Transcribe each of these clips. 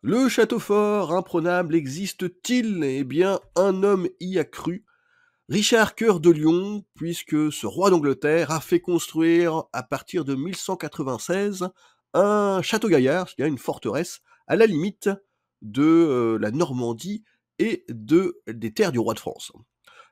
Le château fort imprenable existe-t-il Eh bien, un homme y a cru. Richard Cœur de Lyon, puisque ce roi d'Angleterre a fait construire à partir de 1196 un château gaillard, c'est-à-dire une forteresse, à la limite de euh, la Normandie et de, des terres du roi de France.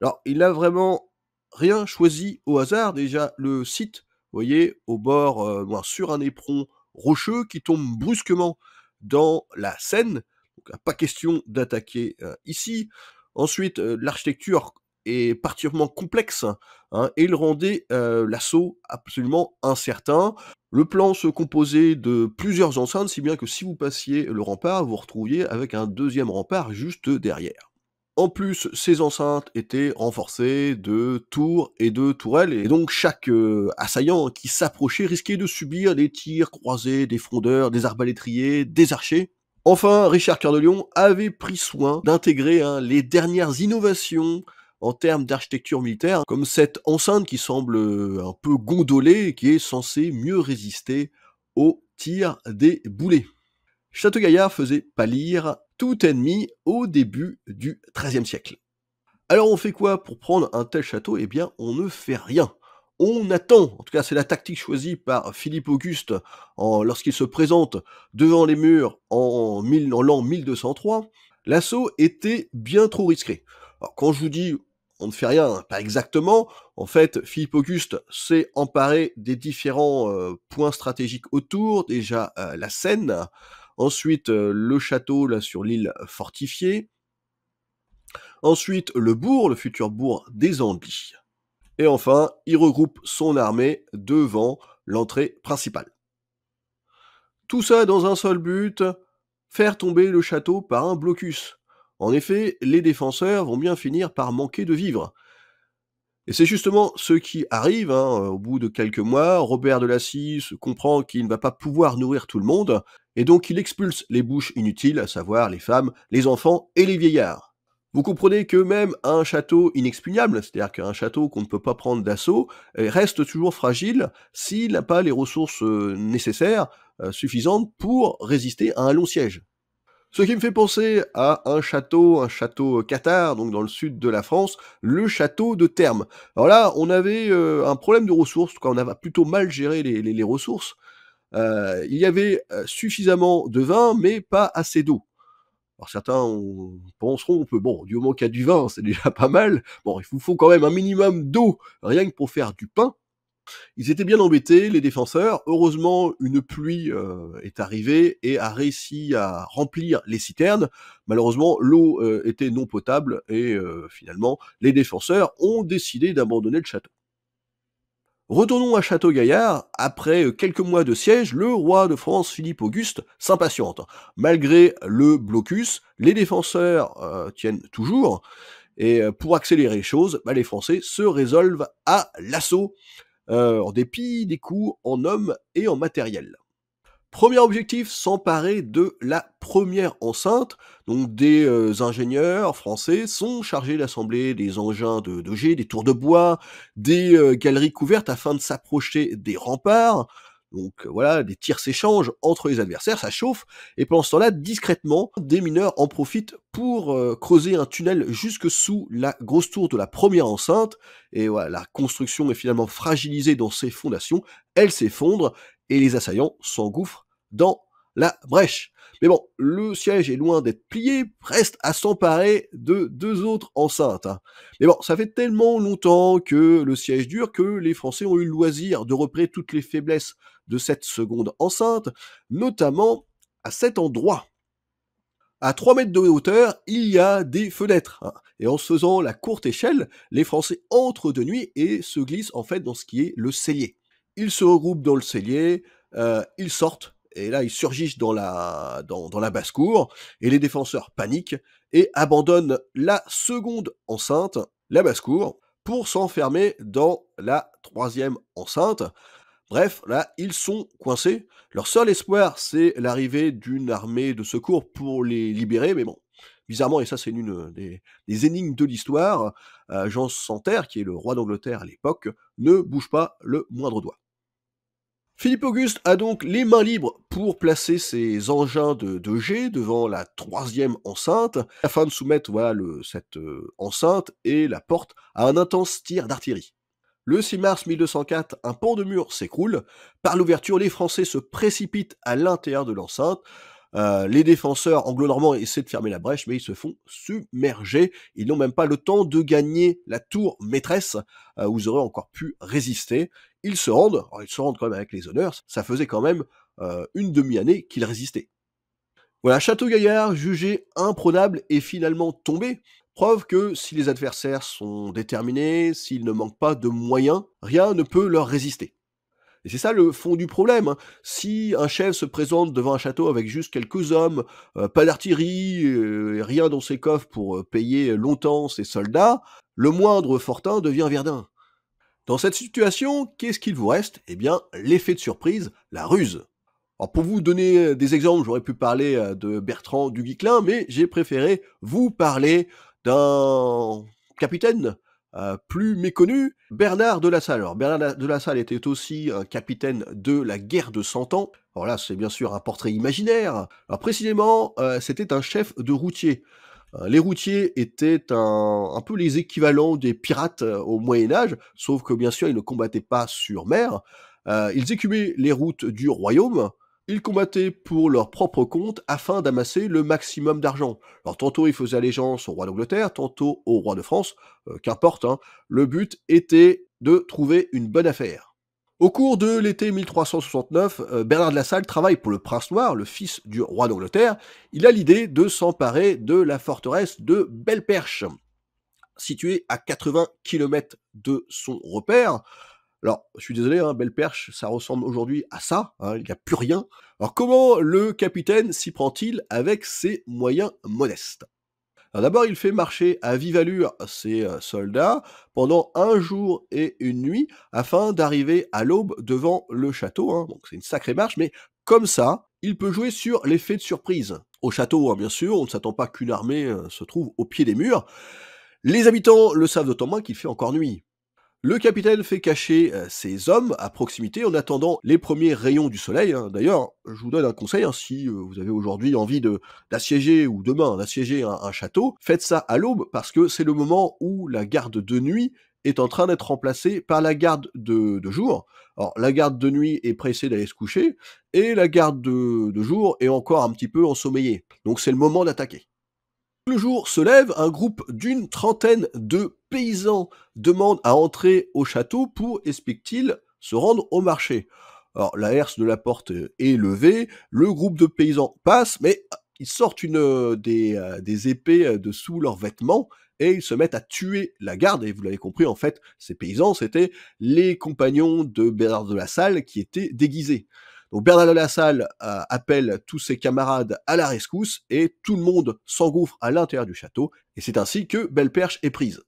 Alors, il n'a vraiment rien choisi au hasard. Déjà, le site, vous voyez, au bord, euh, sur un éperon rocheux qui tombe brusquement dans la scène, Donc, hein, pas question d'attaquer euh, ici. Ensuite, euh, l'architecture est particulièrement complexe hein, et il rendait euh, l'assaut absolument incertain. Le plan se composait de plusieurs enceintes, si bien que si vous passiez le rempart, vous retrouviez avec un deuxième rempart juste derrière. En plus, ces enceintes étaient renforcées de tours et de tourelles, et donc chaque euh, assaillant qui s'approchait risquait de subir des tirs croisés, des frondeurs, des arbalétriers, des archers. Enfin, Richard Cœur de Lion avait pris soin d'intégrer hein, les dernières innovations en termes d'architecture militaire, hein, comme cette enceinte qui semble euh, un peu gondolée, et qui est censée mieux résister aux tirs des boulets. Château Gaillard faisait pâlir tout ennemi au début du 13e siècle. Alors on fait quoi pour prendre un tel château Eh bien on ne fait rien. On attend, en tout cas c'est la tactique choisie par Philippe Auguste lorsqu'il se présente devant les murs en, l'an 1203. L'assaut était bien trop risqué. quand je vous dis on ne fait rien, pas exactement. En fait, Philippe Auguste s'est emparé des différents euh, points stratégiques autour, déjà euh, la Seine, Ensuite, euh, le château là sur l'île fortifiée. Ensuite, le bourg, le futur bourg des Anglis. Et enfin, il regroupe son armée devant l'entrée principale. Tout ça dans un seul but, faire tomber le château par un blocus. En effet, les défenseurs vont bien finir par manquer de vivres. Et c'est justement ce qui arrive, hein, au bout de quelques mois, Robert de se comprend qu'il ne va pas pouvoir nourrir tout le monde, et donc il expulse les bouches inutiles, à savoir les femmes, les enfants et les vieillards. Vous comprenez que même un château inexpugnable, c'est-à-dire qu'un château qu'on ne peut pas prendre d'assaut, eh, reste toujours fragile s'il n'a pas les ressources euh, nécessaires, euh, suffisantes pour résister à un long siège. Ce qui me fait penser à un château, un château cathare, euh, donc dans le sud de la France, le château de Termes. Alors là, on avait un problème de ressources, on avait plutôt mal géré les ressources, euh, il y avait euh, suffisamment de vin, mais pas assez d'eau. Alors certains penseront que bon, du moment qu'il y a du vin, c'est déjà pas mal. Bon, il vous faut quand même un minimum d'eau, rien que pour faire du pain. Ils étaient bien embêtés, les défenseurs. Heureusement, une pluie euh, est arrivée et a réussi à remplir les citernes. Malheureusement, l'eau était non potable et finalement, les défenseurs ont décidé d'abandonner le château. Retournons à Château-Gaillard, après euh, quelques mois de siège, le roi de France Philippe Auguste s'impatiente. Malgré le blocus, les défenseurs euh, tiennent toujours, et euh, pour accélérer les choses, bah, les Français se résolvent à l'assaut, en dépit des coups en hommes et en matériel. Premier objectif, s'emparer de la première enceinte. Donc des euh, ingénieurs français sont chargés d'assembler des engins de, de, des tours de bois, des euh, galeries couvertes afin de s'approcher des remparts. Donc euh, voilà, des tirs s'échangent entre les adversaires, ça chauffe. Et pendant ce temps-là, discrètement, des mineurs en profitent pour creuser un tunnel jusque sous la grosse tour de la première enceinte. Et voilà, la construction est finalement fragilisée dans ses fondations, elle s'effondre et les assaillants s'engouffrent dans la brèche. Mais bon, le siège est loin d'être plié, reste à s'emparer de deux autres enceintes. Hein. Mais bon, ça fait tellement longtemps que le siège dure que les Français ont eu le loisir de repérer toutes les faiblesses de cette seconde enceinte, notamment à cet endroit. À 3 mètres de hauteur, il y a des fenêtres. Hein. Et en se faisant la courte échelle, les Français entrent de nuit et se glissent en fait dans ce qui est le cellier ils se regroupent dans le cellier, euh, ils sortent, et là ils surgissent dans la, dans la basse-cour, et les défenseurs paniquent et abandonnent la seconde enceinte, la basse-cour, pour s'enfermer dans la troisième enceinte. Bref, là, ils sont coincés. Leur seul espoir, c'est l'arrivée d'une armée de secours pour les libérer, mais bon, bizarrement, et ça c'est l'une des, énigmes de l'histoire, Jean Santerre, qui est le roi d'Angleterre à l'époque, ne bouge pas le moindre doigt. Philippe Auguste a donc les mains libres pour placer ses engins de, de G devant la troisième enceinte, afin de soumettre voilà, cette enceinte et la porte à un intense tir d'artillerie. Le 6 mars 1204, un pont de mur s'écroule. Par l'ouverture, les Français se précipitent à l'intérieur de l'enceinte. Euh, les défenseurs anglo-normands essaient de fermer la brèche, mais ils se font submerger. Ils n'ont même pas le temps de gagner la tour maîtresse, euh, où ils auraient encore pu résister. Ils se rendent, ils se rendent quand même avec les honneurs, ça faisait quand même euh, une demi-année qu'ils résistaient. Voilà, Château-Gaillard, jugé imprenable et finalement tombé. Preuve que si les adversaires sont déterminés, s'ils ne manquent pas de moyens, rien ne peut leur résister. Et c'est ça le fond du problème. Hein. Si un chef se présente devant un château avec juste quelques hommes, euh, pas d'artillerie, euh, rien dans ses coffres pour euh, payer longtemps ses soldats, le moindre fortin devient Verdun. Dans cette situation, qu'est-ce qu'il vous reste Eh bien, l'effet de surprise, la ruse. Alors pour vous donner des exemples, j'aurais pu parler de Bertrand Duguiclin, mais j'ai préféré vous parler d'un capitaine euh, plus méconnu, Bernard de la Salle. Bernard de la Salle était aussi euh, capitaine de la guerre de Cent Ans. Alors là, c'est bien sûr un portrait imaginaire. Alors précisément, euh, c'était un chef de routier. Les routiers étaient un, peu les équivalents des pirates au Moyen Âge, sauf que bien sûr ils ne combattaient pas sur mer. ils écumaient les routes du royaume, ils combattaient pour leur propre compte afin d'amasser le maximum d'argent. Alors tantôt ils faisaient allégeance au roi d'Angleterre, tantôt au roi de France, euh, qu'importe, hein. le but était de trouver une bonne affaire. Au cours de l'été 1369, euh, Bernard de la Salle travaille pour le prince noir, le fils du roi d'Angleterre. Il a l'idée de s'emparer de la forteresse de Belle-Perche, située à 80 km de son repère. Alors, je suis désolé, hein, Belle Perche, ça ressemble aujourd'hui à ça, hein, il n'y a plus rien. Alors, comment le capitaine s'y prend-il avec ses moyens modestes D'abord, il fait marcher à vive allure ses euh, soldats pendant un jour et une nuit afin d'arriver à l'aube devant le château. Hein. Donc c'est une sacrée marche, mais comme ça, il peut jouer sur l'effet de surprise. Au château, hein, bien sûr, on ne s'attend pas qu'une armée euh, se trouve au pied des murs. Les habitants le savent d'autant moins qu'il fait encore nuit. Le capitaine fait cacher euh, ses hommes à proximité en attendant les premiers rayons du soleil. Hein. D'ailleurs, je vous donne un conseil, hein, si euh, vous avez aujourd'hui envie d'assiéger ou demain d'assiéger un, château, faites ça à l'aube parce que c'est le moment où la garde de nuit est en train d'être remplacée par la garde de, jour. Alors la garde de nuit est pressée d'aller se coucher et la garde de, de jour est encore un petit peu ensommeillée. Donc c'est le moment d'attaquer. Le jour se lève, un groupe d'une trentaine de paysans demande à entrer au château pour, explique-t-il, se rendre au marché. Alors la herse de la porte est levée, le groupe de paysans passe, mais ils sortent une, des, euh, épées de sous leurs vêtements et ils se mettent à tuer la garde. Et vous l'avez compris, en fait, ces paysans, c'était les compagnons de Bernard de la Salle qui étaient déguisés. Bernard de La Salle euh, appelle tous ses camarades à la rescousse et tout le monde s'engouffre à l'intérieur du château et c'est ainsi que Belle Perche est prise.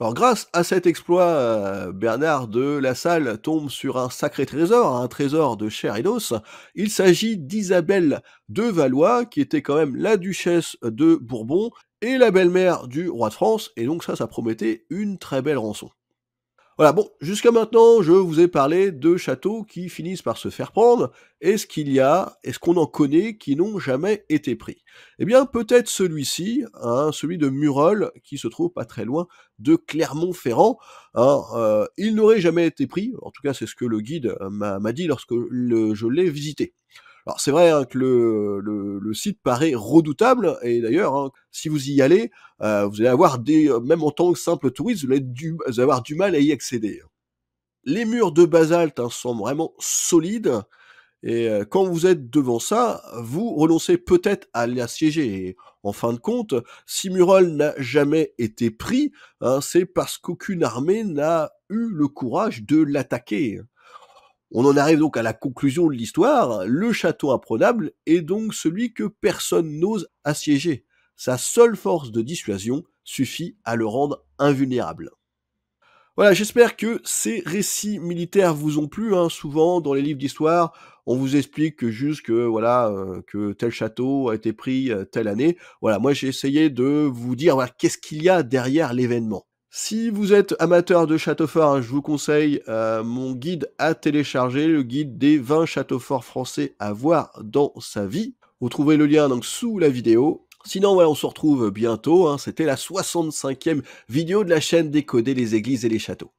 Alors grâce à cet exploit, euh, Bernard de La Salle tombe sur un sacré trésor, un trésor de chair et d'os. Il s'agit d'Isabelle de Valois, qui était quand même la duchesse de Bourbon et la belle-mère du roi de France, et donc ça, ça promettait une très belle rançon. Voilà, bon, jusqu'à maintenant, je vous ai parlé de châteaux qui finissent par se faire prendre. Est-ce qu'il y a, est-ce qu'on en connaît qui n'ont jamais été pris Eh bien, peut-être celui-ci, hein, celui de Murol, qui se trouve pas très loin de Clermont-Ferrand. Hein, euh, il n'aurait jamais été pris, en tout cas c'est ce que le guide euh, m'a dit lorsque je l'ai visité. Alors c'est vrai hein, que le, site paraît redoutable, et d'ailleurs, hein, si vous y allez, euh, vous allez avoir des, euh, même en tant que simple touriste, vous allez, avoir du mal à y accéder. Hein. Les murs de basalte sont vraiment solides, et euh, quand vous êtes devant ça, vous renoncez peut-être à l'assiéger. Et en fin de compte, si Murol n'a jamais été pris, c'est parce qu'aucune armée n'a eu le courage de l'attaquer. On en arrive donc à la conclusion de l'histoire, le château imprenable est donc celui que personne n'ose assiéger. Sa seule force de dissuasion suffit à le rendre invulnérable. Voilà, j'espère que ces récits militaires vous ont plu. Hein. Souvent, dans les livres d'histoire, on vous explique que juste que voilà euh, que tel château a été pris euh, telle année. Voilà, moi j'ai essayé de vous dire qu'est-ce qu'il y a derrière l'événement. Si vous êtes amateur de châteaux forts, hein, je vous conseille euh, mon guide à télécharger, le guide des 20 châteaux forts français à voir dans sa vie. Vous trouverez le lien donc sous la vidéo. Sinon, on se retrouve bientôt. Hein. C'était la 65e vidéo de la chaîne Décoder les églises et les châteaux.